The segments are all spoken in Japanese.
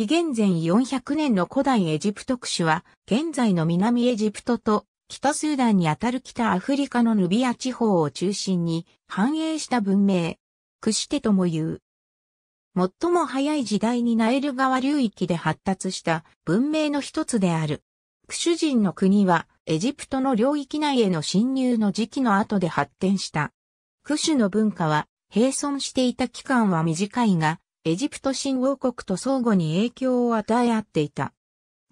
紀元前400年の古代エジプト区は、現在の南エジプトと北スーダンにあたる北アフリカのヌビア地方を中心に繁栄した文明、クシテとも言う。最も早い時代にナイル川流域で発達した文明の一つである。クシュ人の国はエジプトの領域内への侵入の時期の後で発展した。クシュの文化は、並存していた期間は短いが、エジプト新王国と相互に影響を与え合っていた。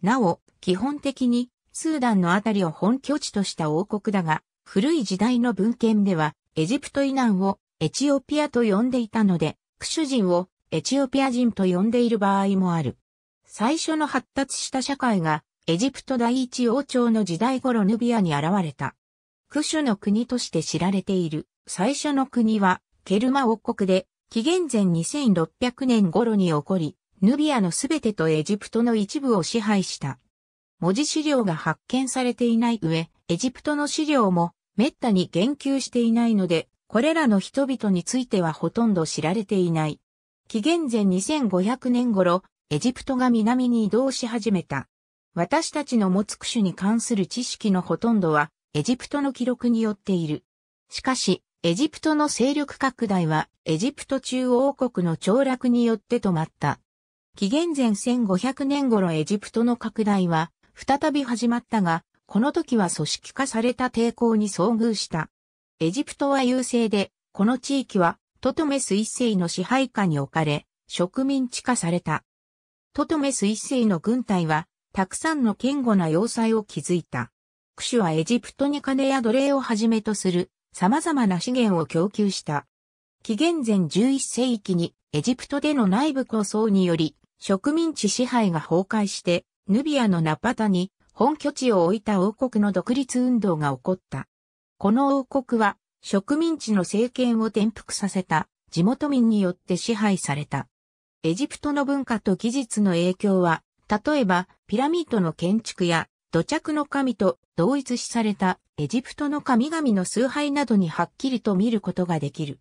なお、基本的にスーダンのあたりを本拠地とした王国だが、古い時代の文献では、エジプト以南をエチオピアと呼んでいたので、クシュ人をエチオピア人と呼んでいる場合もある。最初の発達した社会が、エジプト第一王朝の時代頃ヌビアに現れた。クシュの国として知られている最初の国は、ケルマ王国で、紀元前2600年頃に起こり、ヌビアのすべてとエジプトの一部を支配した。文字資料が発見されていない上、エジプトの資料も滅多に言及していないので、これらの人々についてはほとんど知られていない。紀元前2500年頃、エジプトが南に移動し始めた。私たちの持つ種に関する知識のほとんどは、エジプトの記録によっている。しかし、エジプトの勢力拡大はエジプト中央国の凋落によって止まった。紀元前1500年頃エジプトの拡大は再び始まったが、この時は組織化された抵抗に遭遇した。エジプトは優勢で、この地域はトトメス一世の支配下に置かれ、植民地化された。トトメス一世の軍隊は、たくさんの堅固な要塞を築いた。クシュはエジプトに金や奴隷をはじめとする様々な資源を供給した。紀元前11世紀にエジプトでの内部構想により植民地支配が崩壊してヌビアのナパタに本拠地を置いた王国の独立運動が起こった。この王国は植民地の政権を転覆させた地元民によって支配された。エジプトの文化と技術の影響は、例えばピラミッドの建築や土着の神と同一視されたエジプトの神々の崇拝などにはっきりと見ることができる。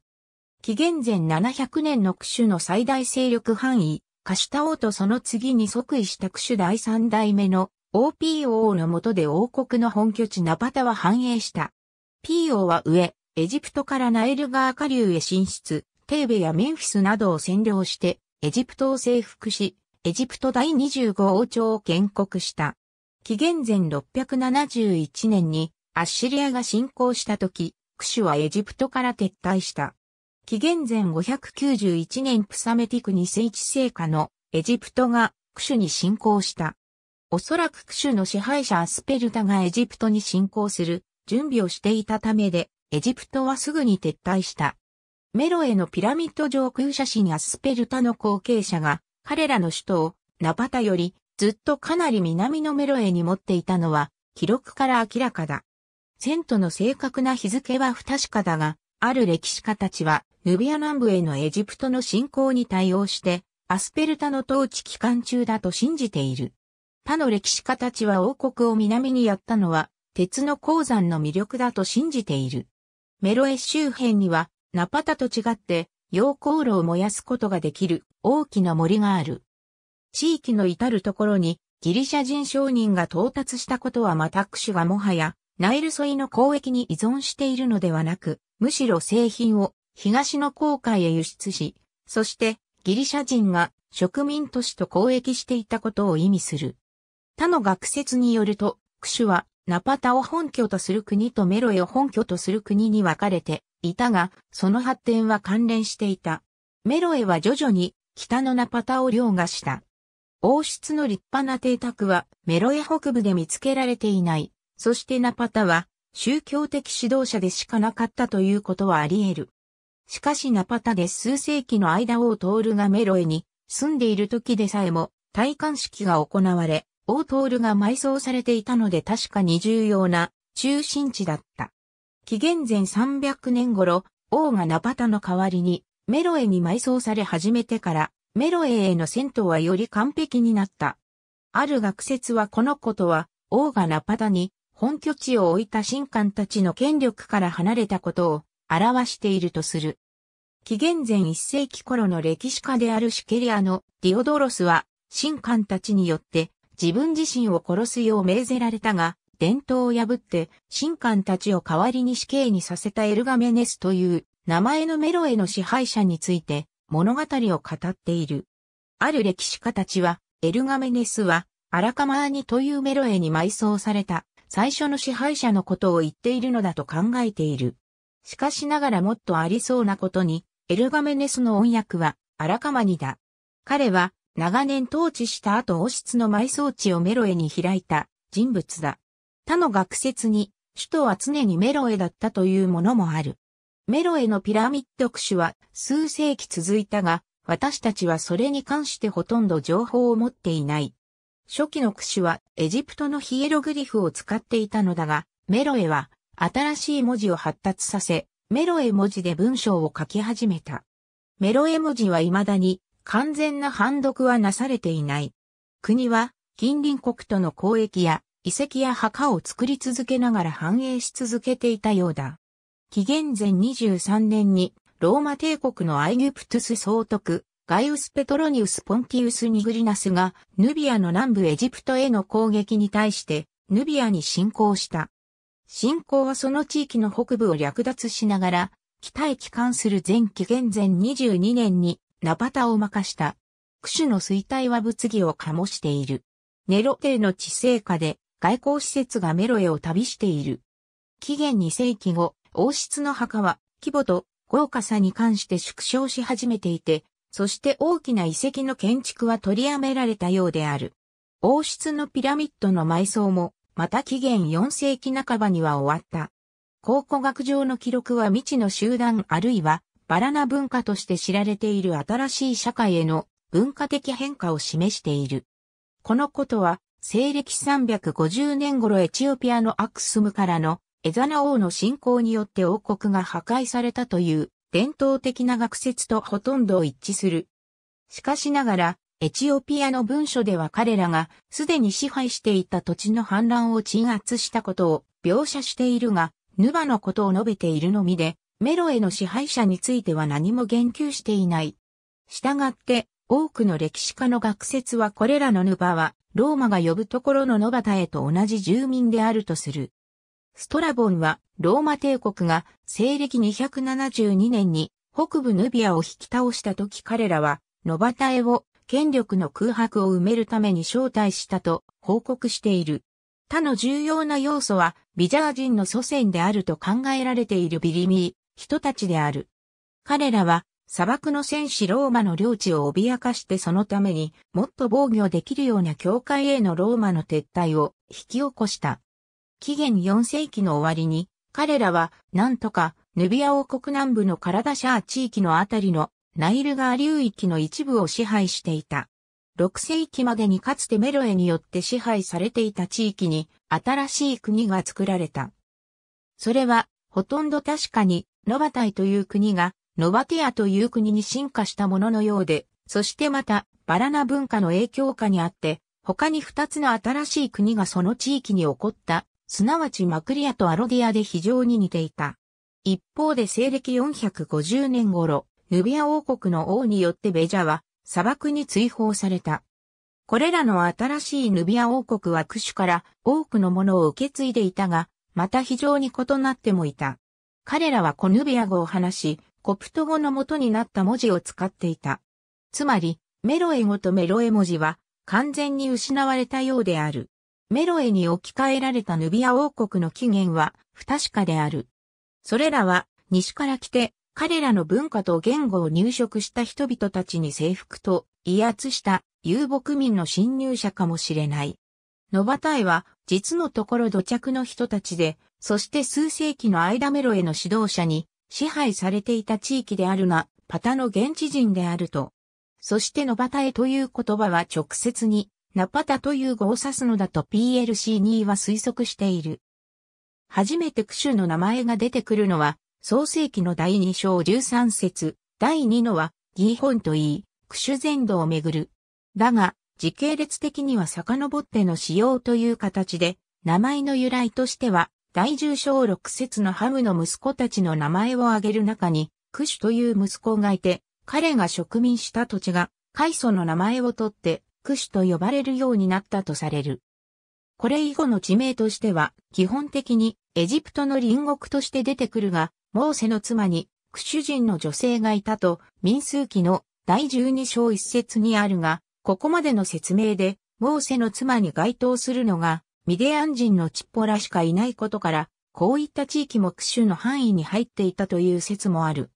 紀元前700年のクシュの最大勢力範囲、カシタ王とその次に即位したクシュ第三代目の OPO の下で王国の本拠地ナパタは繁栄した。PO は上、エジプトからナイル川下流へ進出、テーベやメンフィスなどを占領して、エジプトを征服し、エジプト第25王朝を建国した。紀元前671年にアッシリアが侵攻した時、クシュはエジプトから撤退した。紀元前591年プサメティク2世一成果のエジプトがクシュに侵攻した。おそらくクシュの支配者アスペルタがエジプトに侵攻する準備をしていたためで、エジプトはすぐに撤退した。メロへのピラミッド上空写真アスペルタの後継者が、彼らの首都をナパタよりずっとかなり南のメロへに持っていたのは記録から明らかだ。ン都の正確な日付は不確かだが、ある歴史家たちは、ヌビア南部へのエジプトの侵攻に対応して、アスペルタの統治期間中だと信じている。他の歴史家たちは王国を南にやったのは、鉄の鉱山の魅力だと信じている。メロエ周辺には、ナパタと違って、溶鉱炉を燃やすことができる大きな森がある。地域の至るところにギリシャ人商人が到達したことはまたクシュがもはやナイルソイの交易に依存しているのではなく、むしろ製品を東の航海へ輸出し、そしてギリシャ人が植民都市と交易していたことを意味する。他の学説によると、クシュはナパタを本拠とする国とメロエを本拠とする国に分かれていたが、その発展は関連していた。メロエは徐々に北のナパタを凌駕した。王室の立派な邸宅はメロエ北部で見つけられていない。そしてナパタは宗教的指導者でしかなかったということはあり得る。しかしナパタで数世紀の間をールがメロエに住んでいる時でさえも戴冠式が行われ、オートールが埋葬されていたので確かに重要な中心地だった。紀元前300年頃、王がナパタの代わりにメロエに埋葬され始めてからメロエへの戦闘はより完璧になった。ある学説はこのことは王がナパタに本拠地を置いた神官たちの権力から離れたことを表しているとする。紀元前1世紀頃の歴史家であるシケリアのディオドロスは、神官たちによって自分自身を殺すよう命ぜられたが、伝統を破って神官たちを代わりに死刑にさせたエルガメネスという名前のメロエの支配者について物語を語っている。ある歴史家たちは、エルガメネスはアラカマーニというメロエに埋葬された最初の支配者のことを言っているのだと考えている。しかしながらもっとありそうなことに、エルガメネスの音訳は、らかまにだ。彼は、長年統治した後王室の埋葬地をメロエに開いた人物だ。他の学説に、首都は常にメロエだったというものもある。メロエのピラミッド区首は数世紀続いたが、私たちはそれに関してほとんど情報を持っていない。初期の句詞はエジプトのヒエログリフを使っていたのだが、メロエは新しい文字を発達させ、メロエ文字で文章を書き始めた。メロエ文字は未だに完全な判読はなされていない。国は近隣国との交易や遺跡や墓を作り続けながら繁栄し続けていたようだ。紀元前23年にローマ帝国のアイギプトゥス総督ガイウス・ペトロニウス・ポンティウス・ニグリナスが、ヌビアの南部エジプトへの攻撃に対して、ヌビアに侵攻した。侵攻はその地域の北部を略奪しながら、北へ帰還する前期現前22年に、ナパタを任した。クシュの衰退は物議を醸している。ネロ帝の地政下で、外交施設がメロエを旅している。紀元2世紀後、王室の墓は、規模と豪華さに関して縮小し始めていて、そして大きな遺跡の建築は取りやめられたようである。王室のピラミッドの埋葬も、また紀元4世紀半ばには終わった。考古学上の記録は未知の集団あるいはバラナ文化として知られている新しい社会への文化的変化を示している。このことは、西暦350年頃エチオピアのアクスムからのエザナ王の侵攻によって王国が破壊されたという伝統的な学説とほとんど一致する。しかしながら、エチオピアの文書では彼らがすでに支配していた土地の反乱を鎮圧したことを描写しているが、ヌバのことを述べているのみで、メロへの支配者については何も言及していない。したがって、多くの歴史家の学説はこれらのヌバは、ローマが呼ぶところのノバタへと同じ住民であるとする。ストラボンはローマ帝国が西暦272年に北部ヌビアを引き倒した時彼らはノバタエを権力の空白を埋めるために招待したと報告している。他の重要な要素はビジャー人の祖先であると考えられているビリミー人たちである。彼らは砂漠の戦士ローマの領地を脅かしてそのためにもっと防御できるような教会へのローマの撤退を引き起こした。紀元4世紀の終わりに、彼らは、なんとか、ヌビア王国南部のカラダシャー地域のあたりのナイル川流域の一部を支配していた。6世紀までにかつてメロエによって支配されていた地域に新しい国が作られた。それは、ほとんど確かに、ノバタイという国が、ノバティアという国に進化したもののようで、そしてまた、バラナ文化の影響下にあって、他に2つの新しい国がその地域に起こったすなわちマクリアとアロディアで非常に似ていた。一方で西暦450年頃、ヌビア王国の王によってベジャは砂漠に追放された。これらの新しいヌビア王国は駆シから多くのものを受け継いでいたが、また非常に異なってもいた。彼らはコヌビア語を話し、コプト語の元になった文字を使っていた。つまり、メロエ語とメロエ文字は完全に失われたようである。メロエに置き換えられたヌビア王国の起源は不確かである。それらは西から来て彼らの文化と言語を入植した人々たちに征服と威圧した遊牧民の侵入者かもしれない。ノバタイは実のところ土着の人たちで、そして数世紀の間メロエの指導者に支配されていた地域であるが、パタの現地人であると。そしてノバタイという言葉は直接にナパタという語を指すのだと PLC2 は推測している。初めてクシュの名前が出てくるのは、創世紀の第2章13節、第2のは、ギーホンといい、クシュ全土をめぐる。だが、時系列的には遡っての使用という形で、名前の由来としては、第10章六節のハムの息子たちの名前を挙げる中に、クシュという息子がいて、彼が植民した土地が、カイソの名前を取って、区首と呼ばれるようになったとされる。これ以後の地名としては、基本的にエジプトの隣国として出てくるが、モーセの妻に、クシュ人の女性がいたと、民数記の第12章一節にあるが、ここまでの説明で、モーセの妻に該当するのが、ミディアン人のチッポラしかいないことから、こういった地域もクシュの範囲に入っていたという説もある。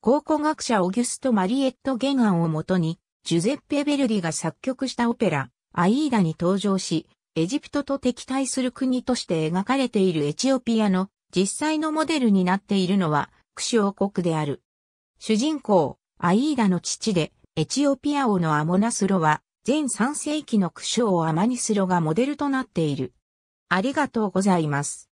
考古学者オギュスト・マリエット・ゲアンをもとに、ジュゼッペ・ヴェルディが作曲したオペラ、アイーダに登場し、エジプトと敵対する国として描かれているエチオピアの実際のモデルになっているのは、クシウ国である。主人公、アイーダの父で、エチオピア王のアモナスロは、全3世紀のクショウ・アマニスロがモデルとなっている。ありがとうございます。